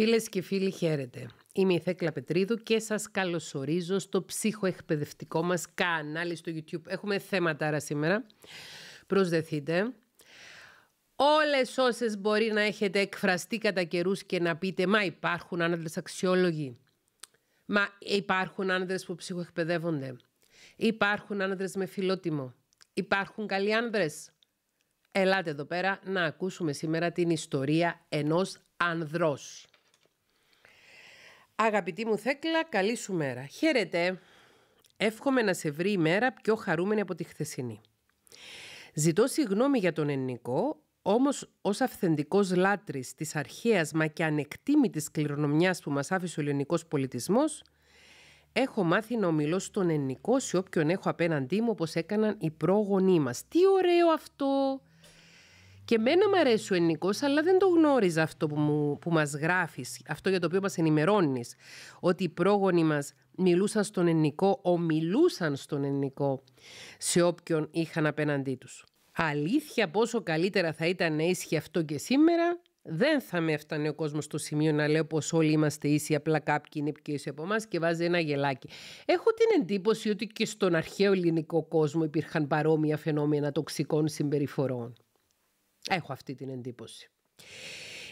Φίλες και φίλοι χαίρετε. Είμαι η Θέκλα Πετρίδου και σας καλωσορίζω στο ψυχοεκπαιδευτικό μας κανάλι στο YouTube. Έχουμε θέματα άρα σήμερα. Προσδεθείτε. Όλες όσες μπορεί να έχετε εκφραστεί κατά καιρούς και να πείτε «Μα υπάρχουν άνδρες αξιόλογοι». Μα υπάρχουν άνδρες που ψυχοεκπαιδεύονται. Υπάρχουν άνδρες με φιλότιμο. Υπάρχουν καλοί άνδρες. Ελάτε εδώ πέρα να ακούσουμε σήμερα την ιστορία ενός ανδρός. Αγαπητή μου Θέκλα, καλή σου μέρα. Χαίρετε. Εύχομαι να σε βρει η μέρα πιο χαρούμενη από τη χθεσινή. Ζητώ συγγνώμη για τον ελληνικό, όμως ως αυθεντικός λάτρης της αρχαίας μα και ανεκτήμητης κληρονομιάς που μας άφησε ο ελληνικός πολιτισμός, έχω μάθει να ομιλώ στον ελληνικό σε όποιον έχω απέναντί μου όπως έκαναν οι πρόγονοί μας. Τι ωραίο αυτό! Και μένα μου αρέσει ο Ενικό, αλλά δεν το γνώριζα αυτό που, μου, που μας γράφεις, αυτό για το οποίο μας ενημερώνεις, ότι οι πρόγονοι μας μιλούσαν στον ελληνικό, ομιλούσαν στον ελληνικό σε όποιον είχαν απέναντί τους. Αλήθεια πόσο καλύτερα θα ήταν να ίσχυε αυτό και σήμερα, δεν θα με έφτανε ο κόσμος στο σημείο να λέω πως όλοι είμαστε ίσοι, απλά κάποιοι είναι πιο ίσοι από εμάς και βάζει ένα γελάκι. Έχω την εντύπωση ότι και στον αρχαίο ελληνικό κόσμο υπήρχαν παρόμοια φαινόμενα τοξικών συμπεριφορών. Έχω αυτή την εντύπωση.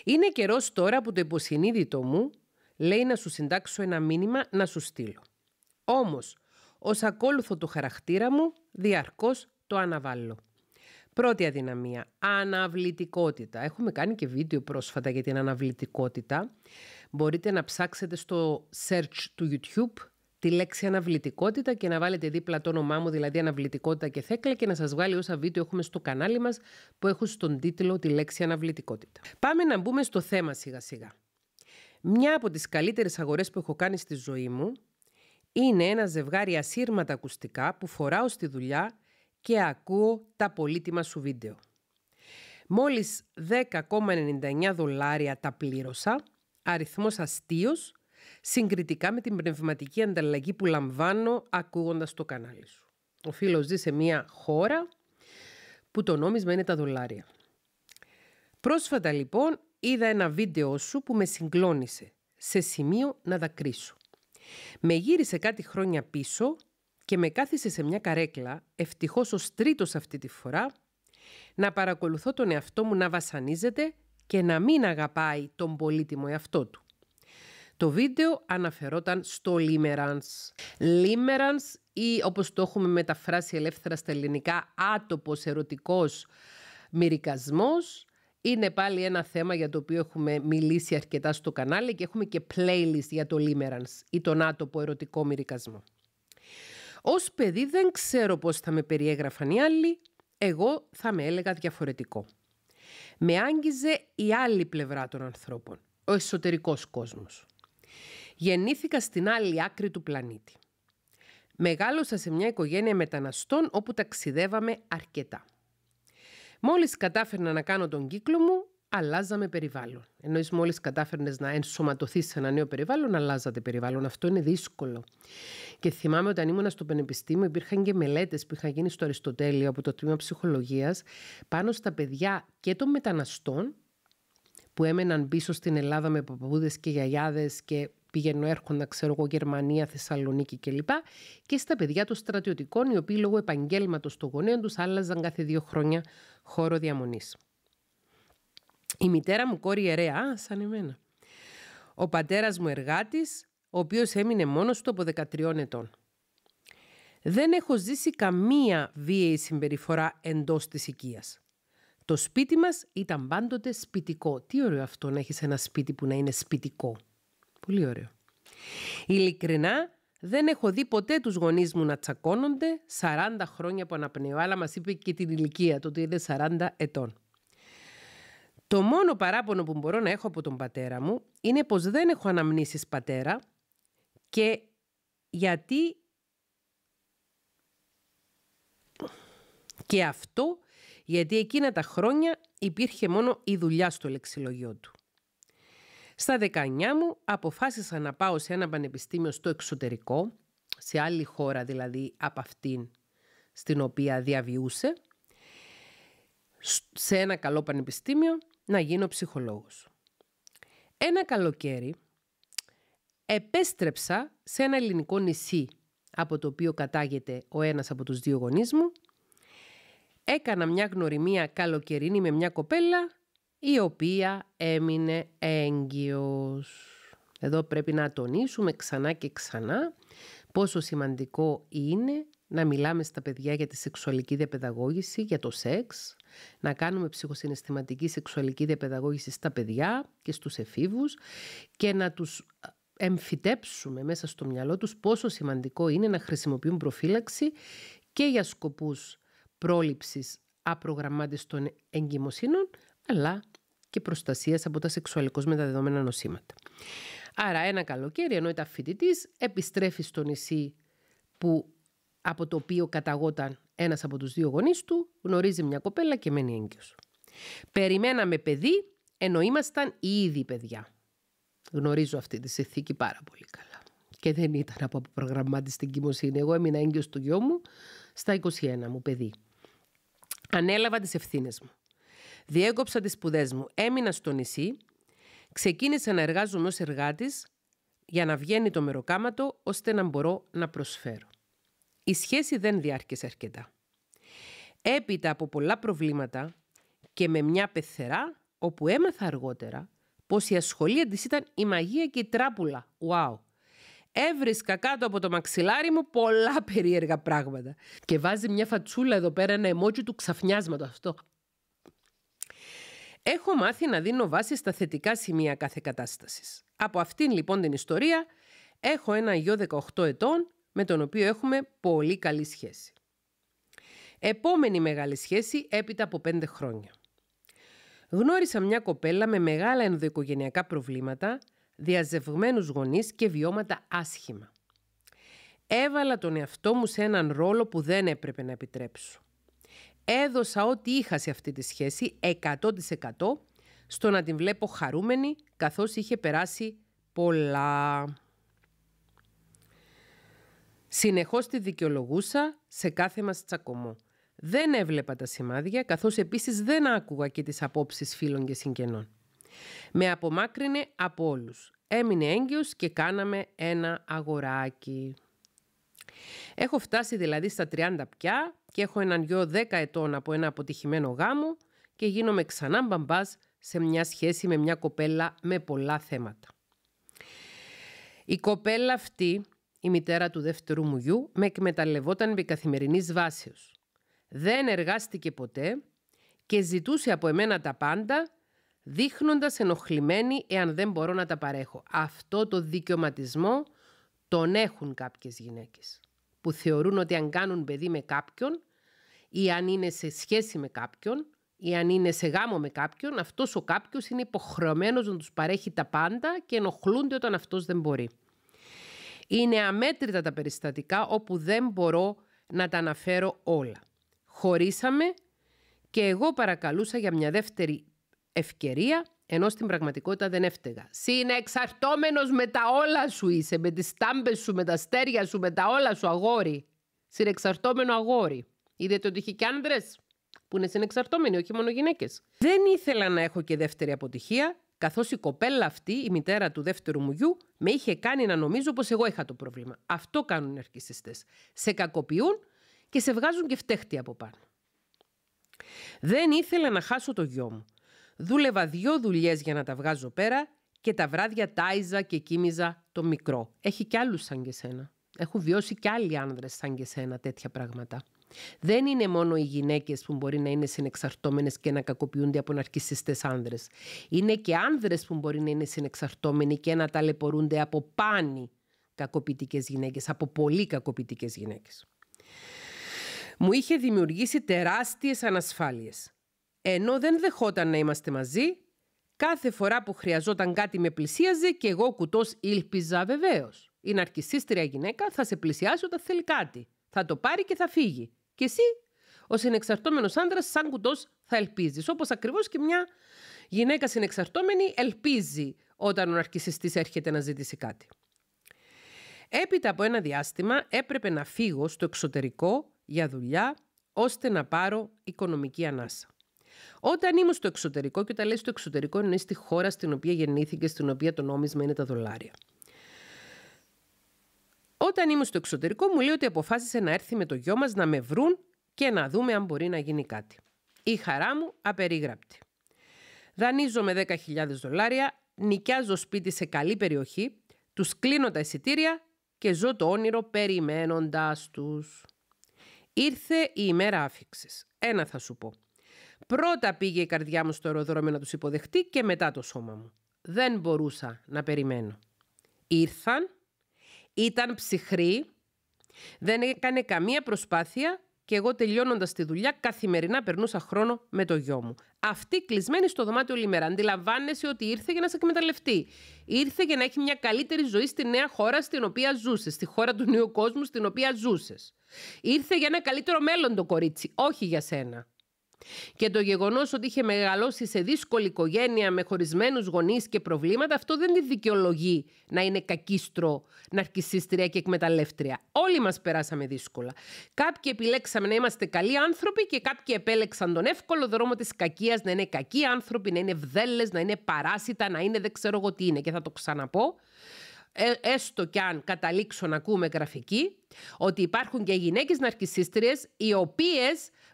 Είναι καιρός τώρα που το υποσυνείδητο μου λέει να σου συντάξω ένα μήνυμα να σου στείλω. Όμως, ως ακόλουθο του χαρακτήρα μου, διαρκώς το αναβάλλω. Πρώτη αδυναμία, αναβλητικότητα. Έχουμε κάνει και βίντεο πρόσφατα για την αναβλητικότητα. Μπορείτε να ψάξετε στο search του YouTube τη λέξη αναβλητικότητα και να βάλετε δίπλα το όνομά μου, δηλαδή αναβλητικότητα και θέκλα και να σας βγάλει όσα βίντεο έχουμε στο κανάλι μας που έχουν στον τίτλο τη λέξη αναβλητικότητα. Πάμε να μπούμε στο θέμα σιγά σιγά. Μια από τις καλύτερες αγορές που έχω κάνει στη ζωή μου είναι ένα ζευγάρι ασύρματα ακουστικά που φοράω στη δουλειά και ακούω τα πολύτιμα σου βίντεο. Μόλις 10,99 δολάρια τα πλήρωσα, αριθμός αστείος συγκριτικά με την πνευματική ανταλλαγή που λαμβάνω ακούγοντας το κανάλι σου. Ο φίλος ζει σε μια χώρα που το νόμισμα είναι τα δολάρια. Πρόσφατα λοιπόν είδα ένα βίντεο σου που με συγκλώνησε σε σημείο να δακρύσω. Με γύρισε κάτι χρόνια πίσω και με κάθισε σε μια καρέκλα, ευτυχώς ως τρίτος αυτή τη φορά, να παρακολουθώ τον εαυτό μου να βασανίζεται και να μην αγαπάει τον πολύτιμο εαυτό του. Το βίντεο αναφερόταν στο Limerance. Limerance ή όπως το έχουμε μεταφράσει ελεύθερα στα ελληνικά άτοπος ερωτικός μυρικασμός είναι πάλι ένα θέμα για το οποίο έχουμε μιλήσει αρκετά στο κανάλι και έχουμε και playlist για το Limerance ή τον άτοπο ερωτικό μυρικασμό. Ως παιδί δεν ξέρω πώς θα με περιέγραφαν οι άλλοι, εγώ θα με έλεγα διαφορετικό. Με άγγιζε η άλλη πλευρά των ανθρώπων, ο εσωτερικός κόσμος. Γεννήθηκα στην άλλη άκρη του πλανήτη. Μεγάλωσα σε μια οικογένεια μεταναστών όπου ταξιδεύαμε αρκετά. Μόλις κατάφερνα να κάνω τον κύκλο μου, αλλάζαμε περιβάλλον. Ενώ μόλις κατάφερνες να ενσωματωθείς σε ένα νέο περιβάλλον, αλλάζατε περιβάλλον. Αυτό είναι δύσκολο. Και θυμάμαι όταν ήμουν στο Πανεπιστήμιο, υπήρχαν και μελέτες που είχαν γίνει στο Αριστοτέλειο από το τμήμα ψυχολογίας πάνω στα παιδιά και των μεταναστών που έμεναν πίσω στην Ελλάδα με παππούδες και γιαγιάδες και πηγαίνω έρχοντα, ξέρω εγώ, Γερμανία, Θεσσαλονίκη κλπ. Και στα παιδιά των στρατιωτικών, οι οποίοι λόγω επαγγέλματος των γονέων τους άλλαζαν κάθε δύο χρόνια χώρο διαμονής. Η μητέρα μου κόρη ιερέα, σαν εμένα. Ο πατέρας μου εργάτης, ο οποίος έμεινε μόνος του από 13 ετών. Δεν έχω ζήσει καμία βίαιη συμπεριφορά εντός της οικίας. Το σπίτι μας ήταν πάντοτε σπιτικό. Τι ωραίο αυτό να έχεις ένα σπίτι που να είναι σπιτικό. Πολύ ωραίο. Ειλικρινά, δεν έχω δει ποτέ τους γονείς μου να τσακώνονται 40 χρόνια από αναπνέω. Αλλά μας είπε και την ηλικία του ότι είναι 40 ετών. Το μόνο παράπονο που μπορώ να έχω από τον πατέρα μου είναι πως δεν έχω αναμνήσεις πατέρα και γιατί και αυτό γιατί εκείνα τα χρόνια υπήρχε μόνο η δουλειά στο λεξιλογιό του. Στα 19 μου αποφάσισα να πάω σε ένα πανεπιστήμιο στο εξωτερικό, σε άλλη χώρα δηλαδή από αυτήν στην οποία διαβιούσε, σε ένα καλό πανεπιστήμιο να γίνω ψυχολόγος. Ένα καλοκαίρι επέστρεψα σε ένα ελληνικό νησί από το οποίο κατάγεται ο ένας από τους δύο γονείς μου. Έκανα μια γνωριμία καλοκαιρινή με μια κοπέλα η οποία έμεινε έγκυος. Εδώ πρέπει να τονίσουμε ξανά και ξανά πόσο σημαντικό είναι να μιλάμε στα παιδιά για τη σεξουαλική διαπαιδαγώγηση, για το σεξ, να κάνουμε ψυχοσυναισθηματική σεξουαλική διαπαιδαγώγηση στα παιδιά και στους εφήβους και να τους ε, εμφυτέψουμε μέσα στο μυαλό τους πόσο σημαντικό είναι να χρησιμοποιούν προφύλαξη και για σκοπούς πρόληψης των εγκυμοσύνων αλλά και προστασίας από τα σεξουαλικώς μεταδεδομένα νοσήματα. Άρα ένα καλοκαίρι ενώ ήταν φοιτητής, επιστρέφει στο νησί που, από το οποίο καταγόταν ένας από τους δύο γονείς του, γνωρίζει μια κοπέλα και μένει έγκυος. Περιμέναμε παιδί ενώ ήμασταν ήδη παιδιά. Γνωρίζω αυτή τη συνθήκη πάρα πολύ καλά. Και δεν ήταν από προγραμμάτιστη στην κοιμοσύνη. Εγώ έμεινα έγκυος του γιο μου στα 21 μου παιδί. Ανέλαβα τις ευθύνες μου. Διέκοψα τις σπουδές μου. Έμεινα στο νησί. Ξεκίνησα να εργάζομαι ως εργάτης για να βγαίνει το μεροκάματο ώστε να μπορώ να προσφέρω. Η σχέση δεν διάρκεσε αρκετά. Έπειτα από πολλά προβλήματα και με μια πεθερά, όπου έμαθα αργότερα πως η ασχολία της ήταν η μαγεία και η τράπουλα. Wow! Έβρισκα κάτω από το μαξιλάρι μου πολλά περίεργα πράγματα. Και βάζει μια φατσούλα εδώ πέρα, ένα εμότσι του ξαφνιάσματος αυτό. Έχω μάθει να δίνω βάση στα θετικά σημεία κάθε κατάστασης. Από αυτήν λοιπόν την ιστορία έχω ένα γιο 18 ετών με τον οποίο έχουμε πολύ καλή σχέση. Επόμενη μεγάλη σχέση έπειτα από 5 χρόνια. Γνώρισα μια κοπέλα με μεγάλα ενδοοικογενειακά προβλήματα, διαζευγμένους γονείς και βιώματα άσχημα. Έβαλα τον εαυτό μου σε έναν ρόλο που δεν έπρεπε να επιτρέψω. Έδωσα ό,τι είχα σε αυτή τη σχέση 100% στο να την βλέπω χαρούμενη καθώς είχε περάσει πολλά. Συνεχώς τη δικαιολογούσα σε κάθε μας τσακωμό. Δεν έβλεπα τα σημάδια, καθώς επίσης δεν άκουγα και τις απόψεις φίλων και συγγενών. Με απομάκρυνε από όλους. Έμεινε έγκυος και κάναμε ένα αγοράκι. Έχω φτάσει δηλαδή στα 30 πια και έχω έναν γιο 10 ετών από ένα αποτυχημένο γάμο και γίνομαι ξανά μπαμπάς σε μια σχέση με μια κοπέλα με πολλά θέματα. Η κοπέλα αυτή, η μητέρα του δεύτερου μου γιου, με εκμεταλλευόταν επί καθημερινής βάσεως. Δεν εργάστηκε ποτέ και ζητούσε από εμένα τα πάντα, δείχνοντας ενοχλημένη εάν δεν μπορώ να τα παρέχω. Αυτό το δικαιωματισμό τον έχουν κάποιες γυναίκες που θεωρούν ότι αν κάνουν παιδί με κάποιον ή αν είναι σε σχέση με κάποιον ή αν είναι σε γάμο με κάποιον, αυτός ο κάποιος είναι υποχρεωμένος να τους παρέχει τα πάντα και ενοχλούνται όταν αυτός δεν μπορεί. Είναι αμέτρητα τα περιστατικά όπου δεν μπορώ να τα αναφέρω όλα. Χωρίσαμε και εγώ παρακαλούσα για μια δεύτερη ευκαιρία ενώ στην πραγματικότητα δεν έφταιγα. Συνεξαρτώμενος με τα όλα σου είσαι, με τις τάμπες σου, με τα στέρια σου, με τα όλα σου αγόρι. Συνεξαρτώμενο αγόρι. Είδατε ότι είχε και άντρες που είναι συνεξαρτώμενοι, όχι μόνο γυναίκες. Δεν ήθελα να έχω και δεύτερη αποτυχία, καθώς η κοπέλα αυτή, η μητέρα του δεύτερου μου γιου, με είχε κάνει να νομίζω πως εγώ είχα το πρόβλημα. Αυτό κάνουν οι αρκιστέ. Σε κακοποιούν και σε βγάζουν και φταίχτη από πάνω. Δεν ήθελα να χάσω το γιο μου. Δούλευα δύο δουλειές για να τα βγάζω πέρα και τα βράδια τάιζα και κοίμιζα το μικρό. Έχει κι άλλους σαν και σένα. Έχουν βιώσει κι άλλοι άνδρες σαν και σένα τέτοια πράγματα. Δεν είναι μόνο οι γυναίκες που μπορεί να είναι συνεξαρτώμενες και να κακοποιούνται από ναρκιστέ άνδρες. Είναι και άνδρες που μπορεί να είναι συνεξαρτώμενοι και να ταλαιπωρούνται από πάνη κακοποιητικές γυναίκες, από πολύ κακοποιητικές γυναίκες. Μου είχε δημιουργήσει τεράστιες ανασφάλειες. Ενώ δεν δεχόταν να είμαστε μαζί, κάθε φορά που χρειαζόταν κάτι με πλησίαζε και εγώ κουτός ήλπιζα βεβαίως. Η ναρκιστήστρια γυναίκα θα σε πλησιάσει όταν θέλει κάτι. Θα το πάρει και θα φύγει. Και εσύ, ο συνεξαρτώμενος άντρας, σαν κουτός, θα ελπίζεις. Όπως ακριβώς και μια γυναίκα συνεξαρτώμενη ελπίζει όταν ο ναρκιστή έρχεται να ζητήσει κάτι. Έπειτα από ένα διάστημα έπρεπε να φύγω στο εξωτερικό για δουλειά ώστε να πάρω οικονομική ανάσα. Όταν ήμουν στο εξωτερικό, και όταν λέει στο εξωτερικό είναι στη χώρα στην οποία γεννήθηκε, στην οποία το νόμισμα είναι τα δολάρια. Όταν ήμουν στο εξωτερικό, μου λέει ότι αποφάσισε να έρθει με το γιο μας να με βρουν και να δούμε αν μπορεί να γίνει κάτι. Η χαρά μου απερίγραπτη. Δανείζομαι 10.000 δολάρια, νοικιάζω σπίτι σε καλή περιοχή, τους κλείνω τα εισιτήρια και ζω το όνειρο περιμένοντάς τους. Ήρθε η ημέρα άφηξης. Ένα θα σου πω. Πρώτα πήγε η καρδιά μου στο αεροδρόμιο να τους υποδεχτεί και μετά το σώμα μου. Δεν μπορούσα να περιμένω. Ήρθαν ήταν ψυχρή, δεν έκανε καμία προσπάθεια και εγώ τελειώνοντας τη δουλειά καθημερινά περνούσα χρόνο με το γιο μου. Αυτή κλεισμένη στο δωμάτιο όλη μέρα. Αντιλαμβάνεσαι ότι ήρθε για να σε εκμεταλλευτεί. Ήρθε για να έχει μια καλύτερη ζωή στη νέα χώρα στην οποία ζούσες, στη χώρα του νέου κόσμου στην οποία ζούσες. Ήρθε για ένα καλύτερο μέλλον το κορίτσι, όχι για σένα. Και το γεγονός ότι είχε μεγαλώσει σε δύσκολη οικογένεια με χωρισμένους γονείς και προβλήματα, αυτό δεν τη δικαιολογεί να είναι κακίστρο, ναρκιστήρια και εκμεταλλεύτρια. Όλοι μας περάσαμε δύσκολα. Κάποιοι επιλέξαμε να είμαστε καλοί άνθρωποι και κάποιοι επέλεξαν τον εύκολο δρόμο της κακίας, να είναι κακοί άνθρωποι, να είναι βδέλες, να είναι παράσιτα, να είναι δεν ξέρω εγώ τι είναι. Και θα το ξαναπώ ε, έστω κι αν καταλήξω να ακούμε γραφική, ότι υπάρχουν και γυναίκες ναρκισίστριες οι οποίες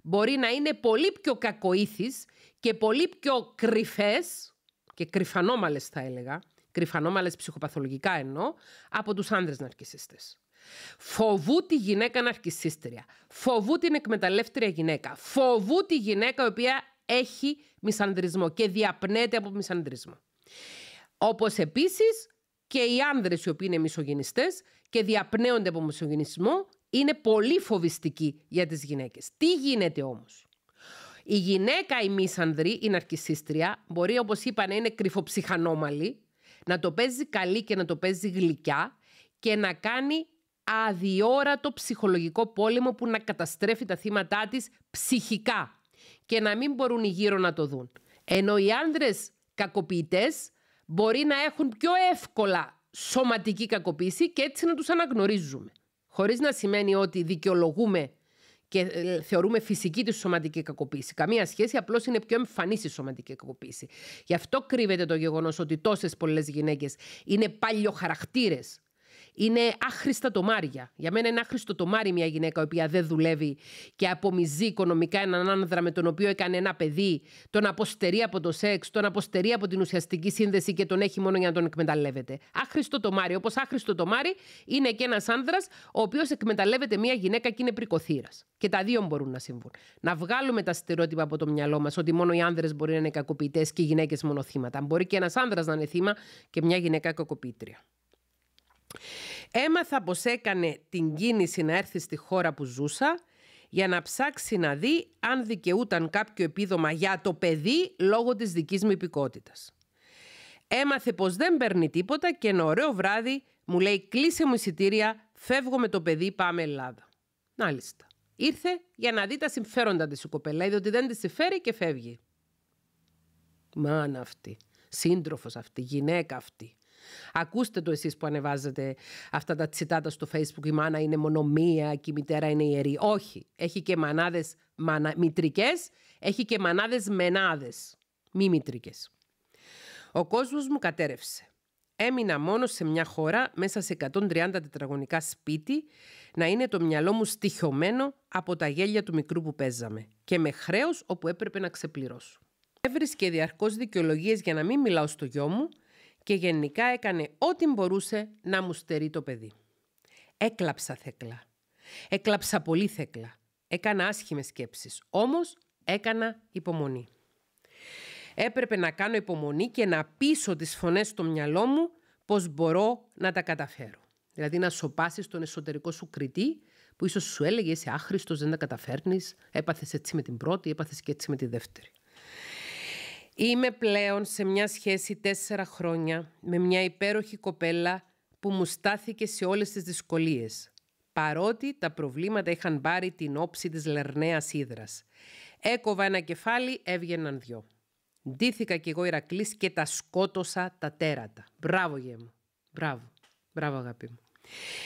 μπορεί να είναι πολύ πιο κακοήθεις και πολύ πιο κρυφές και κρυφανόμαλες θα έλεγα, κρυφανόμαλες ψυχοπαθολογικά εννοώ, από τους άνδρες ναρκισίστες. Φοβού τη γυναίκα ναρκισίστρια, φοβού την εκμεταλλεύτρια γυναίκα, φοβού τη γυναίκα η οποία έχει μισανδρισμό και διαπνέεται από μισανδρισμό. Όπως επίσης και οι άνδρες οι οποίοι είναι μισογενιστές και διαπνέονται από μισογενισμό είναι πολύ φοβιστική για τις γυναίκες. Τι γίνεται όμως. Η γυναίκα η μίσανδρη, η ναρκισίστρια, μπορεί όπως είπα να είναι κρυφοψυχανόμαλη, να το παίζει καλή και να το παίζει γλυκιά και να κάνει αδιόρατο ψυχολογικό πόλεμο που να καταστρέφει τα θύματά της ψυχικά και να μην μπορούν οι γύρω να το δουν. Ενώ οι άνδρες κακοποιητές μπορεί να έχουν πιο εύκολα σωματική κακοποίηση και έτσι να τους αναγνωρίζουμε. Χωρίς να σημαίνει ότι δικαιολογούμε και ε, θεωρούμε φυσική τη σωματική κακοποίηση. Καμία σχέση, απλώς είναι πιο εμφανής η σωματική κακοποίηση. Γι' αυτό κρύβεται το γεγονός ότι τόσες πολλές γυναίκες είναι παλιοχαρακτήρες είναι άχρηστα τομάρια. Για μένα είναι άχρηστο τομάρι μια γυναίκα η οποία δεν δουλεύει και απομυζεί οικονομικά έναν άνδρα με τον οποίο έκανε ένα παιδί, τον αποστερεί από το σεξ, τον αποστερεί από την ουσιαστική σύνδεση και τον έχει μόνο για να τον εκμεταλλεύεται. Άχρηστο τομάρι. Όπως άχρηστο τομάρι είναι και ένας άνδρας ο οποίος εκμεταλλεύεται μια γυναίκα και είναι πρικοθύρας. Και τα δύο μπορούν να συμβούν. Να βγάλουμε τα στερεότυπα από το μυαλό μας ότι μόνο οι άνδρες μπορεί να είναι κακοποιητές και οι γυναίκες μόνο Μπορεί και ένας άνδρας να είναι θύμα και μια γυναίκα κακοποιήτρια. Έμαθα πως έκανε την κίνηση να έρθει στη χώρα που ζούσα για να ψάξει να δει αν δικαιούταν κάποιο επίδομα για το παιδί λόγω της δικής μου υπηκότητας. Έμαθε πως δεν παίρνει τίποτα και ένα ωραίο βράδυ μου λέει κλείσε μου εισιτήρια, φεύγω με το παιδί, πάμε Ελλάδα. Νάλιστα Ήρθε για να δει τα συμφέροντα της η κοπέλα, ότι δεν της συμφέρει και φεύγει. Μάνα αυτή, σύντροφος αυτή, γυναίκα αυτή. Ακούστε το εσείς που ανεβάζετε αυτά τα τσιτάτα στο Facebook. Η μάνα είναι μονομία και η μητέρα είναι ιερή. Όχι. Έχει και μανάδες μανα... μητρικές, έχει και μανάδες μενάδες. Μη μητρικές. Ο κόσμος μου κατέρευσε. Έμεινα μόνο σε μια χώρα μέσα σε 130 τετραγωνικά σπίτι να είναι το μυαλό μου στοιχειωμένο από τα γέλια του μικρού που παίζαμε και με χρέος όπου έπρεπε να ξεπληρώσω. Έβρισκε διαρκώς δικαιολογίες για να μην μιλάω στο γιο μου, και γενικά έκανε ό,τι μπορούσε να μου στερεί το παιδί. Έκλαψα θέκλα. Έκλαψα πολύ θέκλα. Έκανα άσχημες σκέψεις. Όμως έκανα υπομονή. Έπρεπε να κάνω υπομονή και να πείσω τις φωνές στο μυαλό μου πως μπορώ να τα καταφέρω. Δηλαδή να σοπάσεις τον εσωτερικό σου κριτή που ίσως σου έλεγε είσαι άχρηστος, δεν τα καταφέρνεις, έπαθες έτσι με την πρώτη, έπαθες και έτσι με τη δεύτερη. Είμαι πλέον σε μια σχέση τέσσερα χρόνια με μια υπέροχη κοπέλα που μου στάθηκε σε όλες τις δυσκολίες. Παρότι τα προβλήματα είχαν πάρει την όψη της λερναίας ύδρας. Έκοβα ένα κεφάλι, έβγαιναν δυο. Ντύθηκα κι εγώ Ηρακλής και τα σκότωσα τα τέρατα. Μπράβο γε μου. Μπράβο. Μπράβο αγάπη μου.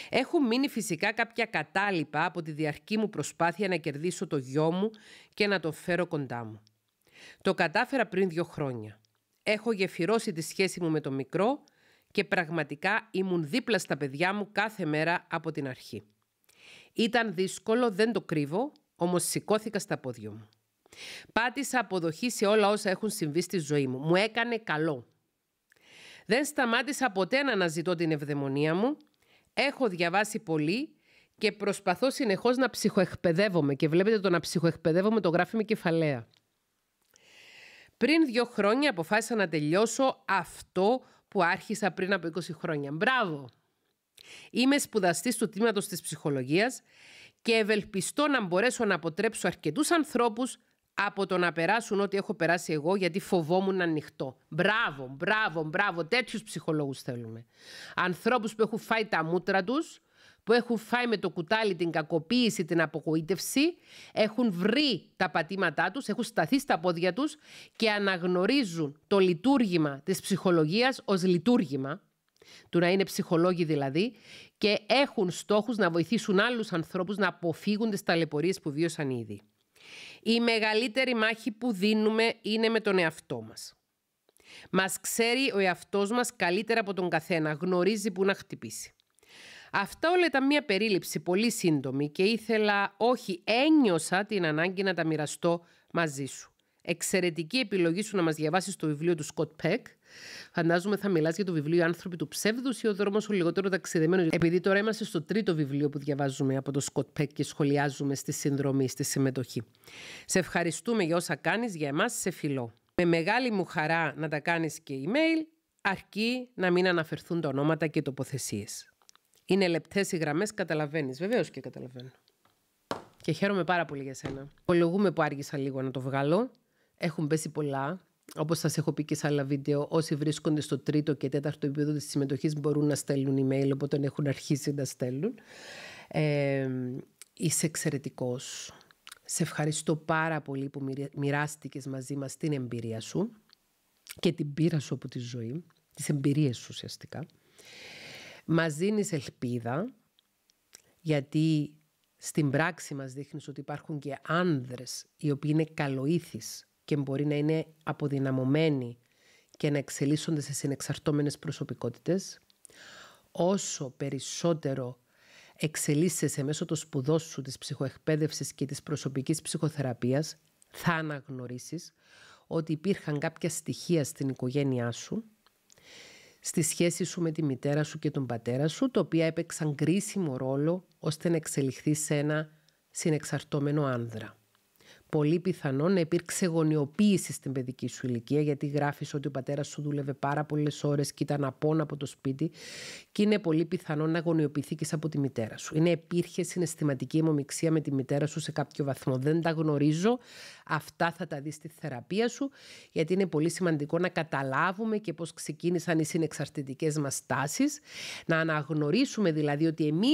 Έχουν μείνει φυσικά κάποια κατάλοιπα από τη διαρκή μου προσπάθεια να κερδίσω το γιο μου και να το φέρω κοντά μου. Το κατάφερα πριν δύο χρόνια. Έχω γεφυρώσει τη σχέση μου με το μικρό και πραγματικά ήμουν δίπλα στα παιδιά μου κάθε μέρα από την αρχή. Ήταν δύσκολο, δεν το κρύβω, όμως σηκώθηκα στα πόδια μου. Πάτησα αποδοχή σε όλα όσα έχουν συμβεί στη ζωή μου. Μου έκανε καλό. Δεν σταμάτησα ποτέ να αναζητώ την ευδαιμονία μου. Έχω διαβάσει πολύ και προσπαθώ συνεχώς να ψυχοεκπαιδεύομαι. Και βλέπετε το να ψυχοεκπαιδεύομαι το γράφει με κεφαλαία. Πριν δύο χρόνια αποφάσισα να τελειώσω αυτό που άρχισα πριν από 20 χρόνια. Μπράβο! Είμαι σπουδαστής του τμήματος της ψυχολογίας και ευελπιστώ να μπορέσω να αποτρέψω αρκετούς ανθρώπους από το να περάσουν ό,τι έχω περάσει εγώ, γιατί φοβόμουν ανοιχτό. Μπράβο, μπράβο, μπράβο. Τέτοιους ψυχολόγους θέλουμε. Ανθρώπους που έχουν φάει τα μούτρα τους, που έχουν φάει με το κουτάλι την κακοποίηση, την απογοήτευση, έχουν βρει τα πατήματά τους, έχουν σταθεί στα πόδια τους και αναγνωρίζουν το λειτουργήμα της ψυχολογίας ως λειτουργήμα, του να είναι ψυχολόγοι δηλαδή, και έχουν στόχους να βοηθήσουν άλλους ανθρώπους να αποφύγουν τις ταλαιπωρίες που βίωσαν ήδη. Η μεγαλύτερη μάχη που δίνουμε είναι με τον εαυτό μας. Μας ξέρει ο εαυτός μας καλύτερα από τον καθένα, γνωρίζει που να χτυπήσει. Αυτά όλα ήταν μια περίληψη πολύ σύντομη και ήθελα, όχι ένιωσα την ανάγκη να τα μοιραστώ μαζί σου. Εξαιρετική επιλογή σου να μας διαβάσεις το βιβλίο του Σκοτ Πεκ. Φαντάζομαι θα μιλάς για το βιβλίο Άνθρωποι του Ψεύδου ή Ο δρόμο ο λιγότερο ταξιδεμένος. Επειδή τώρα είμαστε στο τρίτο βιβλίο που διαβάζουμε από το Σκοτ Πεκ και σχολιάζουμε στη συνδρομή, στη συμμετοχή. Σε ευχαριστούμε για όσα κάνεις για εμάς, σε φιλό. Με μεγάλη μου χαρά να τα κάνεις και email, αρκεί να μην αναφερθούν τα ονόματα και τοποθεσίες. Είναι λεπτές οι γραμμές, καταλαβαίνεις. Βεβαίως και καταλαβαίνω. Και χαίρομαι πάρα πολύ για σένα. Υπολογούμε που άργησα λίγο να το βγάλω. Έχουν πέσει πολλά. Όπως σας έχω πει και σε άλλα βίντεο, όσοι βρίσκονται στο τρίτο και τέταρτο επίπεδο της συμμετοχής μπορούν να στέλνουν email, οπότε ναι, έχουν αρχίσει να στέλνουν. Ε, είσαι εξαιρετικός. Σε ευχαριστώ πάρα πολύ που μοιράστηκες μαζί μας την εμπειρία σου και την πείρα σου από τη ζωή, τις εμπειρίες σου ουσιαστικά. Μας δίνεις ελπίδα, γιατί στην πράξη μας δείχνεις ότι υπάρχουν και άνδρες οι οποίοι είναι καλοήθεις και μπορεί να είναι αποδυναμωμένοι και να εξελίσσονται σε συνεξαρτώμενες προσωπικότητες. Όσο περισσότερο εξελίσσεσαι μέσω των σπουδών σου, της ψυχοεκπαίδευσης και της προσωπικής ψυχοθεραπείας, θα αναγνωρίσεις ότι υπήρχαν κάποια στοιχεία στην οικογένειά σου, στη σχέση σου με τη μητέρα σου και τον πατέρα σου, τα οποία έπαιξαν κρίσιμο ρόλο ώστε να εξελιχθεί σε ένα συνεξαρτώμενο άνδρα πολύ πιθανό να υπήρξε γονιοποίηση στην παιδική σου ηλικία, γιατί γράφεις ότι ο πατέρας σου δούλευε πάρα πολλές ώρες και ήταν απόν από το σπίτι, και είναι πολύ πιθανό να γονιοποιηθεί και από τη μητέρα σου. Είναι υπήρχε συναισθηματική αιμομηξία με τη μητέρα σου σε κάποιο βαθμό. Δεν τα γνωρίζω. Αυτά θα τα δεις στη θεραπεία σου, γιατί είναι πολύ σημαντικό να καταλάβουμε και πώς ξεκίνησαν οι συνεξαρτητικές μας τάσεις, να αναγνωρίσουμε δηλαδή ότι εμείς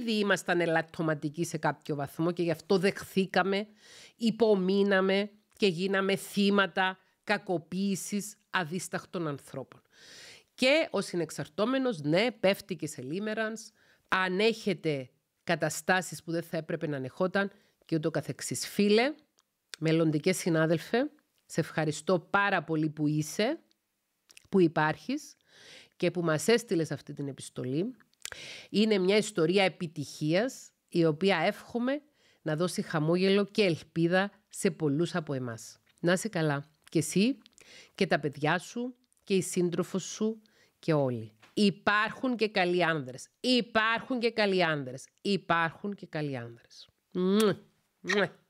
ήδη ήμασταν ελαττωματικοί σε κάποιο βαθμό και γι' αυτό δεχθήκαμε υπομείναμε και γίναμε θύματα κακοποίησης αδίσταχτων ανθρώπων. Και ο συνεξαρτώμενος, ναι, πέφτει και σε λίμερανς, ανέχεται καταστάσεις που δεν θα έπρεπε να ανεχόταν και ούτω καθεξής. Φίλε, μελλοντικές συνάδελφε, σε ευχαριστώ πάρα πολύ που είσαι, που υπάρχεις και που μας έστειλες αυτή την επιστολή. Είναι μια ιστορία επιτυχίας η οποία εύχομαι να δώσει χαμόγελο και ελπίδα σε πολλούς από εμάς. Να είσαι καλά και εσύ και τα παιδιά σου και η σύντροφος σου και όλοι. Υπάρχουν και καλοί άνδρες. Υπάρχουν και καλοί άνδρες. Υπάρχουν και καλοί άνδρες. Μουα.